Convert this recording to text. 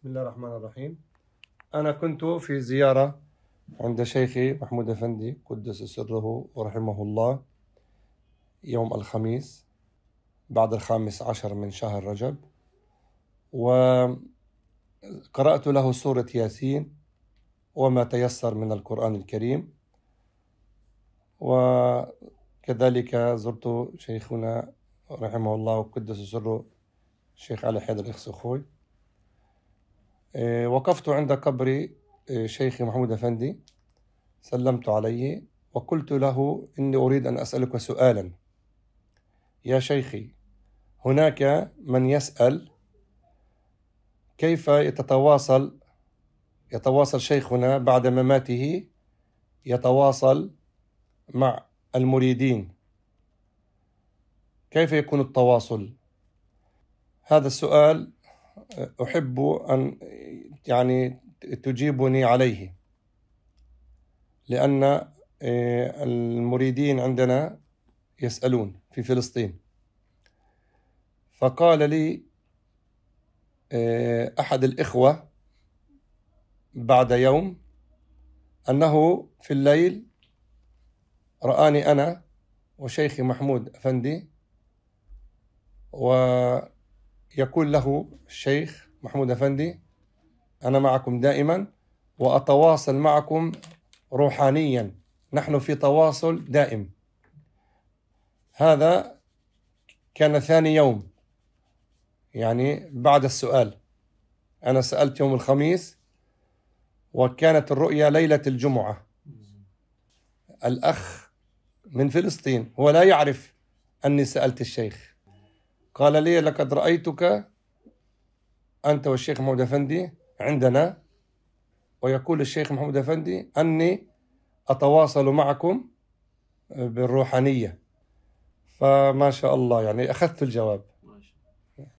بسم الله الرحمن الرحيم أنا كنت في زيارة عند شيخي محمود أفندي قدس سره ورحمه الله يوم الخميس بعد الخامس عشر من شهر رجب وقرأت له سورة ياسين وما تيسر من القرآن الكريم وكذلك زرت شيخنا رحمه الله وقدس سره الشيخ علي حيدر أخوي إيه، وقفت عند قبر إيه، شيخي محمود أفندي سلمت عليه وقلت له إني أريد أن أسألك سؤالا يا شيخي هناك من يسأل كيف يتواصل يتواصل شيخنا بعد مماته يتواصل مع المريدين كيف يكون التواصل هذا السؤال إيه، أحب أن يعني تجيبني عليه لأن آه، المريدين عندنا يسألون في فلسطين فقال لي آه، أحد الإخوة بعد يوم أنه في الليل رآني أنا وشيخي محمود أفندي ويقول له الشيخ محمود أفندي أنا معكم دائما وأتواصل معكم روحانيا نحن في تواصل دائم هذا كان ثاني يوم يعني بعد السؤال أنا سألت يوم الخميس وكانت الرؤيا ليلة الجمعة الأخ من فلسطين هو لا يعرف أني سألت الشيخ قال لي لقد رأيتك أنت والشيخ محمود أفندي عندنا ويقول الشيخ محمود أفندي أني أتواصل معكم بالروحانية فما شاء الله يعني أخذت الجواب